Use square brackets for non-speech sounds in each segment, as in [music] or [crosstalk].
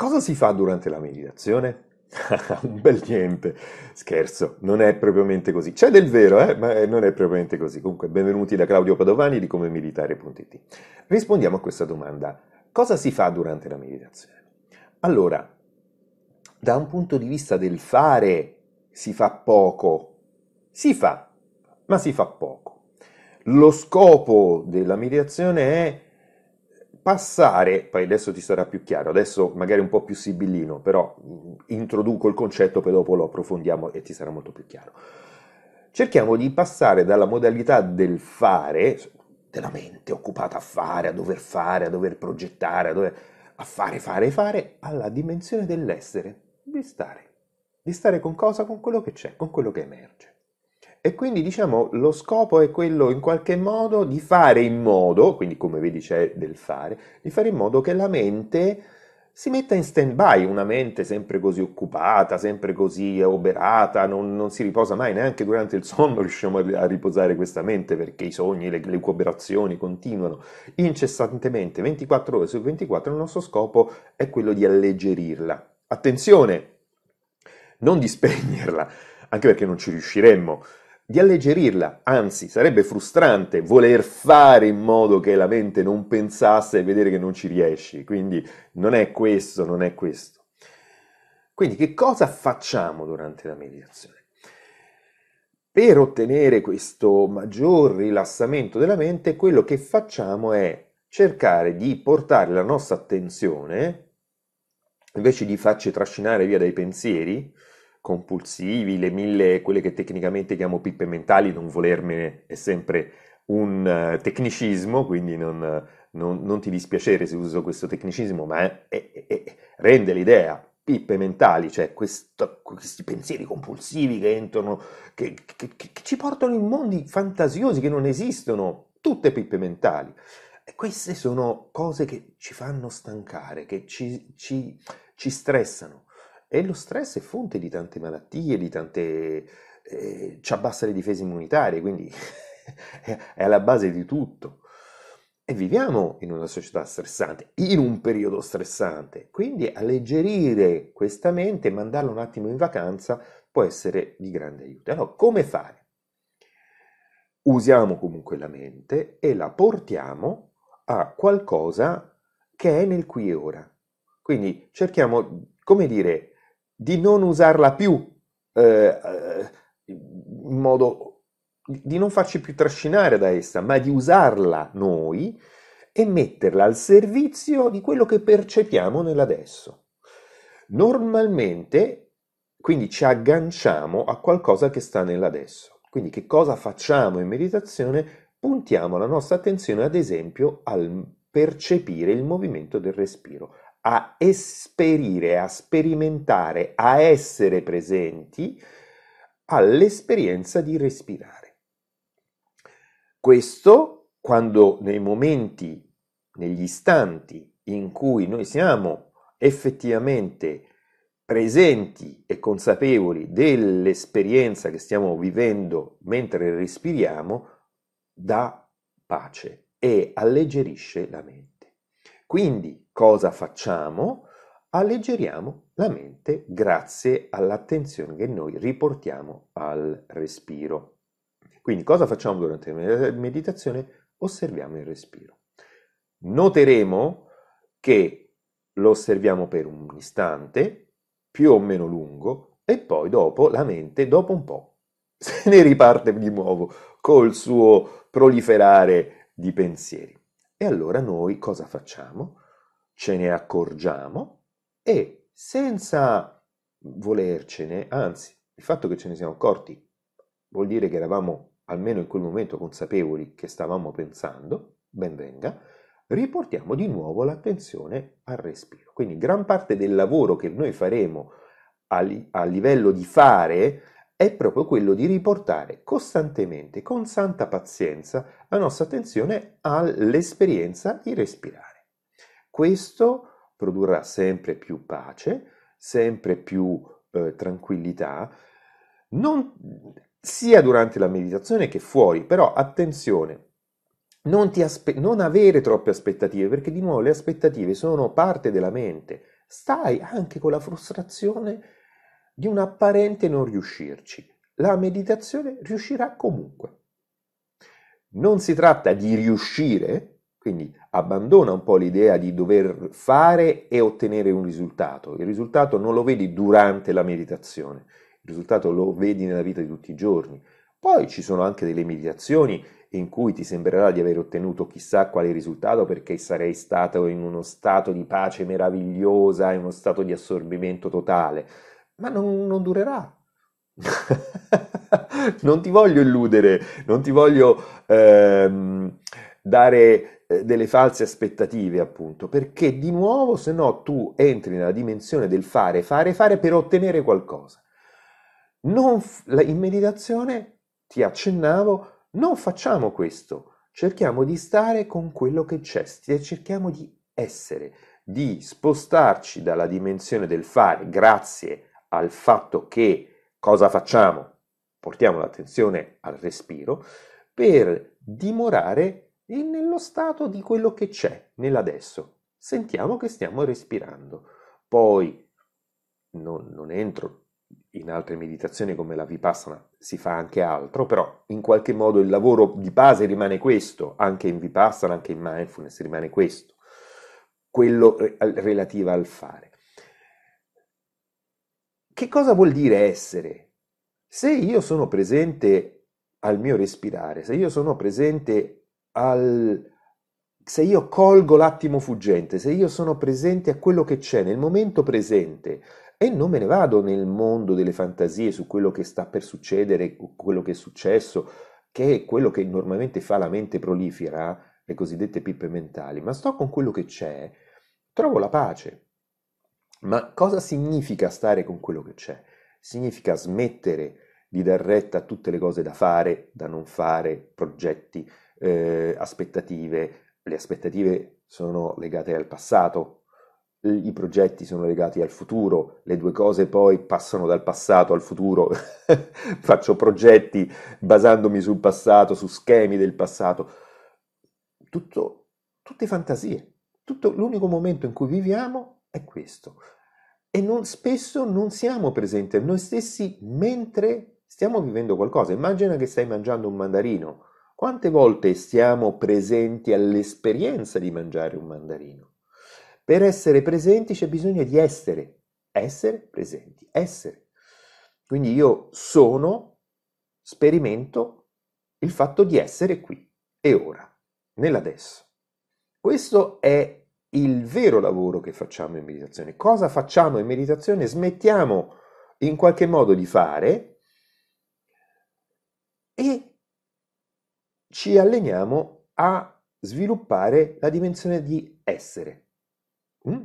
Cosa si fa durante la meditazione? [laughs] un bel niente, scherzo, non è propriamente così. C'è del vero, eh? ma eh, non è propriamente così. Comunque, benvenuti da Claudio Padovani di comemeditare.it. Rispondiamo a questa domanda. Cosa si fa durante la meditazione? Allora, da un punto di vista del fare, si fa poco. Si fa, ma si fa poco. Lo scopo della meditazione è passare, poi adesso ti sarà più chiaro, adesso magari un po' più sibillino, però mm, introduco il concetto, poi dopo lo approfondiamo e ti sarà molto più chiaro. Cerchiamo di passare dalla modalità del fare, della mente occupata a fare, a dover fare, a dover progettare, a, dover, a fare, fare, fare, alla dimensione dell'essere, di stare. Di stare con cosa? Con quello che c'è, con quello che emerge. E quindi diciamo lo scopo è quello in qualche modo di fare in modo, quindi come vedi c'è del fare, di fare in modo che la mente si metta in stand by, una mente sempre così occupata, sempre così oberata, non, non, si riposa mai, neanche durante il sonno [laughs] riusciamo a riposare questa mente perché i sogni, le, le cooperazioni continuano incessantemente, 24 ore su 24, il nostro scopo è quello di alleggerirla. Attenzione, non di spegnerla, anche perché non ci riusciremmo, di alleggerirla, anzi sarebbe frustrante voler fare in modo che la mente non pensasse e vedere che non ci riesci, quindi non è questo, non è questo. Quindi che cosa facciamo durante la meditazione? Per ottenere questo maggior rilassamento della mente, quello che facciamo è cercare di portare la nostra attenzione, invece di farci trascinare via dai pensieri, compulsivi, le mille, quelle che tecnicamente chiamo pippe mentali, non volermene è sempre un eh, tecnicismo, quindi non, non, non ti dispiacere se uso questo tecnicismo, ma è, è, è, rende l'idea pippe mentali, cioè questo, questi pensieri compulsivi che entrano, che, che, che, ci portano in mondi fantasiosi che non esistono, tutte pippe mentali. E queste sono cose che ci fanno stancare, che ci, ci, ci stressano. E lo stress è fonte di tante malattie, di tante... Eh, ci abbassa le difese immunitarie, quindi [laughs] è alla base di tutto. E viviamo in una società stressante, in un periodo stressante, quindi alleggerire questa mente e mandarla un attimo in vacanza può essere di grande aiuto. Allora, come fare? Usiamo comunque la mente e la portiamo a qualcosa che è nel qui e ora. Quindi cerchiamo, come dire, di non usarla più eh, eh, in modo di non farci più trascinare da essa, ma di usarla noi e metterla al servizio di quello che percepiamo nell'adesso. Normalmente, quindi ci agganciamo a qualcosa che sta nell'adesso. Quindi che cosa facciamo in meditazione? Puntiamo la nostra attenzione, ad esempio, al percepire il movimento del respiro, a esperire, a sperimentare, a essere presenti all'esperienza di respirare. Questo quando nei momenti, negli istanti in cui noi siamo effettivamente presenti e consapevoli dell'esperienza che stiamo vivendo mentre respiriamo, dà pace e alleggerisce la mente. Quindi cosa facciamo? Alleggeriamo la mente grazie all'attenzione che noi riportiamo al respiro. Quindi cosa facciamo durante la meditazione? Osserviamo il respiro. Noteremo che lo osserviamo per un istante, più o meno lungo, e poi dopo la mente, dopo un po', [laughs] se ne riparte di nuovo col suo proliferare di pensieri. E allora noi cosa facciamo? Ce ne accorgiamo e senza volercene, anzi, il fatto che ce ne siamo accorti vuol dire che eravamo almeno in quel momento consapevoli che stavamo pensando, ben venga, riportiamo di nuovo l'attenzione al respiro. Quindi gran parte del lavoro che noi faremo a, livello di fare è proprio quello di riportare costantemente, con santa pazienza, la nostra attenzione all'esperienza di respirare. Questo produrrà sempre più pace, sempre più eh, tranquillità, non, sia durante la meditazione che fuori, però attenzione, non, aspe- non, avere troppe aspettative, perché di nuovo le aspettative sono parte della mente. Stai anche con la frustrazione di un apparente non riuscirci. La meditazione riuscirà comunque. Non si tratta di riuscire, quindi abbandona un po' l'idea di dover fare e ottenere un risultato. Il risultato non lo vedi durante la meditazione, il risultato lo vedi nella vita di tutti i giorni. Poi ci sono anche delle meditazioni in cui ti sembrerà di aver ottenuto chissà quale risultato perché sarei stato in uno stato di pace meravigliosa, in uno stato di assorbimento totale ma non, non durerà. [laughs] non ti voglio illudere, non ti voglio ehm, dare eh, delle false aspettative, appunto, perché di nuovo, se no, tu entri nella dimensione del fare, fare, fare per ottenere qualcosa. F- in meditazione, ti accennavo, non facciamo questo, cerchiamo di stare con quello che c'è, cerchiamo di essere, di spostarci dalla dimensione del fare, grazie a al fatto che cosa facciamo? Portiamo l'attenzione al respiro per dimorare nello stato di quello che c'è, nell'adesso. Sentiamo che stiamo respirando. Poi non, non entro in altre meditazioni come la Vipassana si fa anche altro, però in qualche modo il lavoro di base rimane questo, anche in Vipassana, anche in mindfulness rimane questo, quello relativo al fare che cosa vuol dire essere? Se io sono presente al mio respirare, se io sono presente al... se io colgo l'attimo fuggente, se io sono presente a quello che c'è nel momento presente e non me ne vado nel mondo delle fantasie su quello che sta per succedere quello che è successo, che è quello che normalmente fa la mente prolifera, le cosiddette pippe mentali, ma sto con quello che c'è, trovo la pace. Ma cosa significa stare con quello che c'è? Significa smettere di dar retta a tutte le cose da fare, da non fare, progetti, eh, aspettative. Le aspettative sono legate al passato, i progetti sono legati al futuro, le due cose poi passano dal passato al futuro. [laughs] Faccio progetti basandomi sul passato, su schemi del passato. Tutto, tutte fantasie. Tutto, l'unico momento in cui viviamo è questo. E non, spesso non siamo presenti a noi stessi mentre stiamo vivendo qualcosa. Immagina che stai mangiando un mandarino. Quante volte stiamo presenti all'esperienza di mangiare un mandarino? Per essere presenti c'è bisogno di essere, essere presenti, essere. Quindi io sono, sperimento il fatto di essere qui e ora, nell'adesso. Questo è il vero lavoro che facciamo in meditazione. Cosa facciamo in meditazione? Smettiamo in qualche modo di fare e ci alleniamo a sviluppare la dimensione di essere. Mm?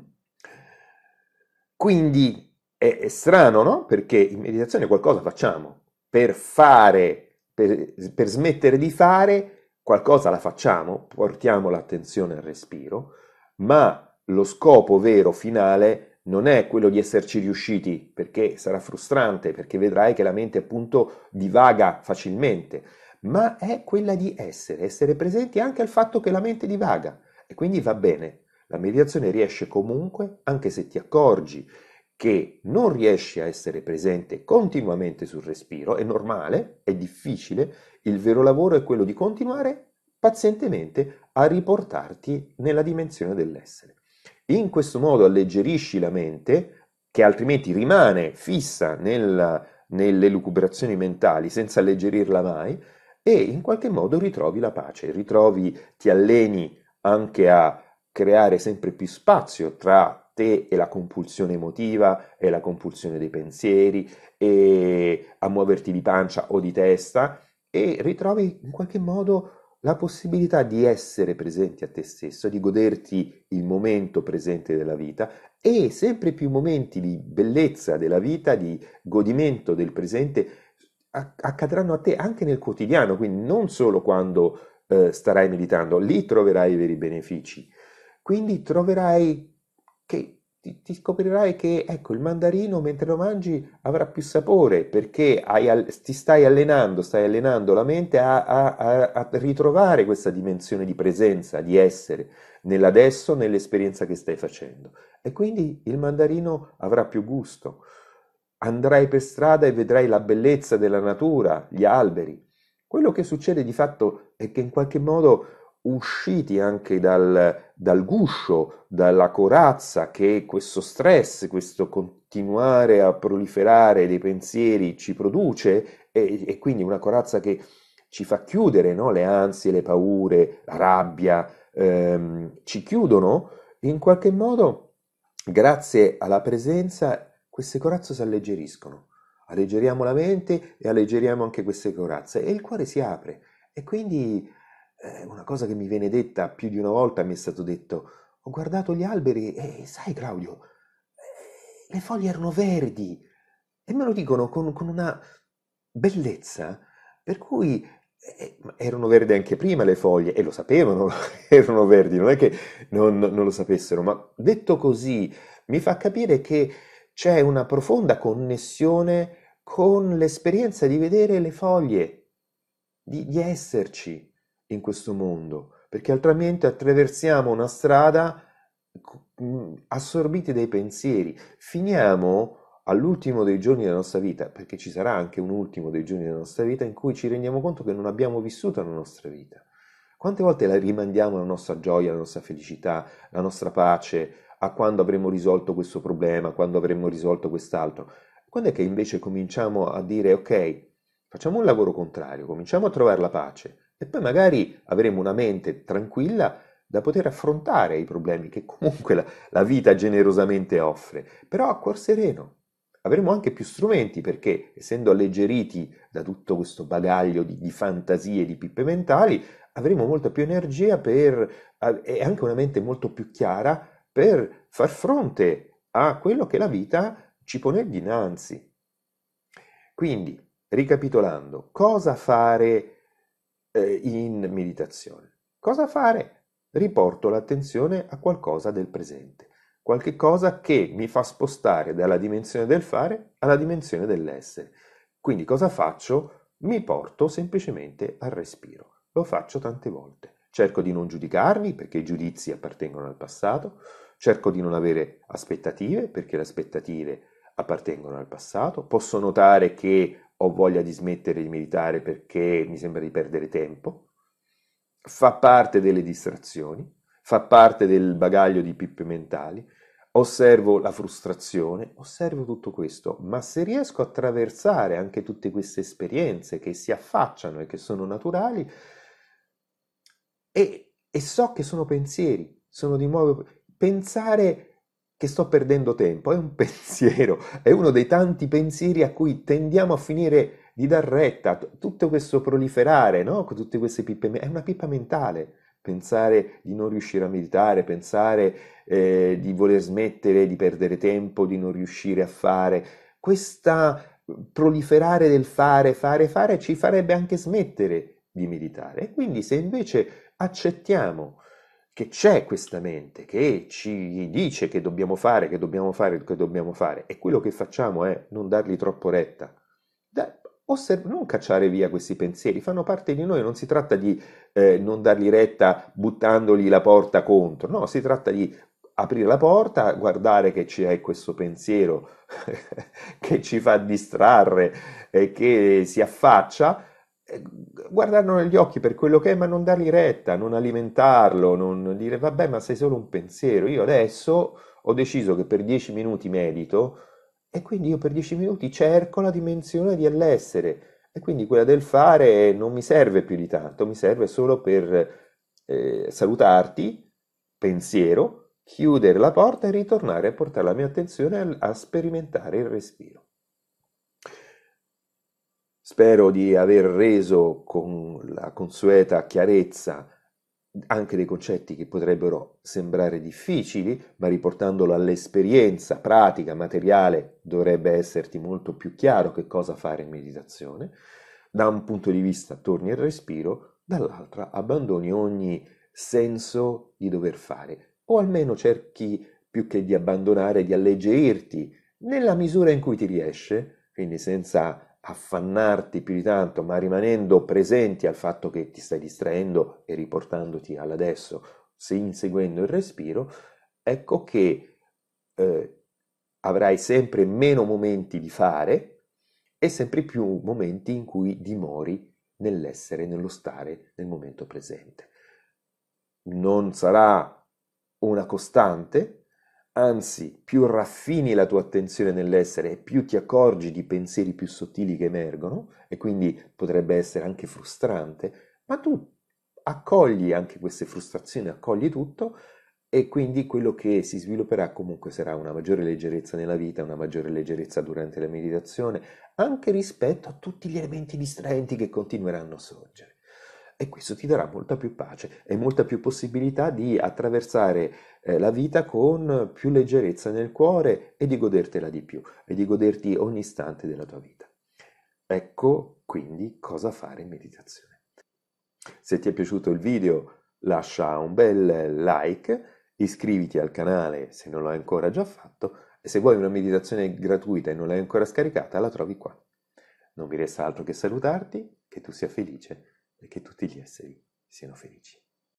Quindi è, è, strano, no? Perché in meditazione qualcosa facciamo. Per fare, per, per smettere di fare, qualcosa la facciamo, portiamo l'attenzione al respiro, ma lo scopo vero finale non è quello di esserci riusciti, perché sarà frustrante, perché vedrai che la mente appunto divaga facilmente, ma è quella di essere, essere presenti anche al fatto che la mente divaga e quindi va bene. La mediazione riesce comunque, anche se ti accorgi che non riesci a essere presente continuamente sul respiro, è normale, è difficile, il vero lavoro è quello di continuare pazientemente a riportarti nella dimensione dell'essere. In questo modo alleggerisci la mente, che altrimenti rimane fissa nella, nelle lucubrazioni mentali senza alleggerirla mai, e in qualche modo ritrovi la pace, ritrovi, ti alleni anche a creare sempre più spazio tra te e la compulsione emotiva e la compulsione dei pensieri e a muoverti di pancia o di testa e ritrovi in qualche modo la possibilità di essere presenti a te stesso, di goderti il momento presente della vita e sempre più momenti di bellezza della vita, di godimento del presente, accadranno a te anche nel quotidiano, quindi non solo quando eh, starai meditando, lì troverai i veri benefici. Quindi troverai che ti, ti, scoprirai che ecco, il mandarino mentre lo mangi avrà più sapore perché hai, ti stai allenando, stai allenando la mente a, a, a ritrovare questa dimensione di presenza, di essere nell'adesso, nell'esperienza che stai facendo. E quindi il mandarino avrà più gusto. Andrai per strada e vedrai la bellezza della natura, gli alberi. Quello che succede di fatto è che in qualche modo usciti anche dal, dal, guscio, dalla corazza che questo stress, questo continuare a proliferare dei pensieri ci produce e, e quindi una corazza che ci fa chiudere no? le ansie, le paure, la rabbia, ehm, ci chiudono in qualche modo, grazie alla presenza, queste corazze si alleggeriscono. Alleggeriamo la mente e alleggeriamo anche queste corazze e il cuore si apre e quindi eh, una cosa che mi viene detta più di una volta mi è stato detto, ho guardato gli alberi e sai Claudio, eh, le foglie erano verdi e me lo dicono con, con una bellezza per cui eh, erano verdi anche prima le foglie e lo sapevano, [laughs] erano verdi, non è che non, non lo sapessero, ma detto così mi fa capire che c'è una profonda connessione con l'esperienza di vedere le foglie, di, di esserci, in questo mondo, perché altrimenti attraversiamo una strada mm, assorbiti dai pensieri, finiamo all'ultimo dei giorni della nostra vita, perché ci sarà anche un ultimo dei giorni della nostra vita in cui ci rendiamo conto che non abbiamo vissuto la nostra vita. Quante volte la rimandiamo la nostra gioia, la nostra felicità, la nostra pace a quando avremo risolto questo problema, quando avremo risolto quest'altro? Quando è che invece cominciamo a dire ok, facciamo un lavoro contrario, cominciamo a trovare la pace, e poi magari avremo una mente tranquilla da poter affrontare i problemi che comunque la, la vita generosamente offre, però a cuor sereno. Avremo anche più strumenti perché, essendo alleggeriti da tutto questo bagaglio di, di fantasie, di pippe mentali, avremo molta più energia per, e anche una mente molto più chiara per far fronte a quello che la vita ci pone dinanzi. Quindi, ricapitolando, cosa fare? eh, in meditazione. Cosa fare? Riporto l'attenzione a qualcosa del presente, qualche cosa che mi fa spostare dalla dimensione del fare alla dimensione dell'essere. Quindi cosa faccio? Mi porto semplicemente al respiro. Lo faccio tante volte. Cerco di non giudicarmi perché i giudizi appartengono al passato, cerco di non avere aspettative perché le aspettative appartengono al passato, posso notare che ho voglia di smettere di meditare perché mi sembra di perdere tempo, fa parte delle distrazioni, fa parte del bagaglio di pippe mentali, osservo la frustrazione, osservo tutto questo, ma se riesco a attraversare anche tutte queste esperienze che si affacciano e che sono naturali, e, e so che sono pensieri, sono di nuovo pensare che sto perdendo tempo, è un [laughs] pensiero, è uno dei tanti pensieri a cui tendiamo a finire di dar retta, tutto questo proliferare, no? con tutte queste pippe, è una pippa mentale, pensare di non riuscire a meditare, pensare eh, di voler smettere, di perdere tempo, di non riuscire a fare, questa mm, proliferare del fare, fare, fare ci farebbe anche smettere di meditare. E quindi se invece accettiamo che c'è questa mente che ci dice che dobbiamo fare, che dobbiamo fare, che dobbiamo fare, e quello che facciamo è non dargli troppo retta, da, osserv- non cacciare via questi pensieri, fanno parte di noi, non si tratta di eh, non dargli retta buttandogli la porta contro, no, si tratta di aprire la porta, guardare che c'è questo pensiero [laughs] che ci fa distrarre e che si affaccia eh, guardarlo negli occhi per quello che è, ma non dargli retta, non alimentarlo, non dire vabbè, ma sei solo un pensiero. Io adesso ho deciso che per dieci minuti medito e quindi io per dieci minuti cerco la dimensione di all'essere e quindi quella del fare non mi serve più di tanto, mi serve solo per eh, salutarti, pensiero, chiudere la porta e ritornare a portare la mia attenzione a, a sperimentare il respiro. Spero di aver reso con la consueta chiarezza anche dei concetti che potrebbero sembrare difficili, ma riportandolo all'esperienza pratica, materiale, dovrebbe esserti molto più chiaro che cosa fare in meditazione. Da un punto di vista torni al respiro, dall'altra abbandoni ogni senso di dover fare, o almeno cerchi più che di abbandonare, di alleggerirti nella misura in cui ti riesce, quindi senza affannarti più di tanto, ma rimanendo presenti al fatto che ti stai distraendo e riportandoti all'adesso, se inseguendo il respiro, ecco che eh, avrai sempre meno momenti di fare e sempre più momenti in cui dimori nell'essere, nello stare nel momento presente. Non sarà una costante, Anzi, più raffini la tua attenzione nell'essere e più ti accorgi di pensieri più sottili che emergono, e quindi potrebbe essere anche frustrante, ma tu accogli anche queste frustrazioni, accogli tutto e quindi quello che si svilupperà comunque sarà una maggiore leggerezza nella vita, una maggiore leggerezza durante la meditazione, anche rispetto a tutti gli elementi distraenti che continueranno a sorgere e questo ti darà molta più pace e molta più possibilità di attraversare eh, la vita con più leggerezza nel cuore e di godertela di più e di goderti ogni istante della tua vita. Ecco quindi cosa fare in meditazione. Se ti è piaciuto il video lascia un bel like, iscriviti al canale se non l'hai ancora già fatto e se vuoi una meditazione gratuita e non l'hai ancora scaricata la trovi qua. Non mi resta altro che salutarti, che tu sia felice e che tutti gli esseri siano felici.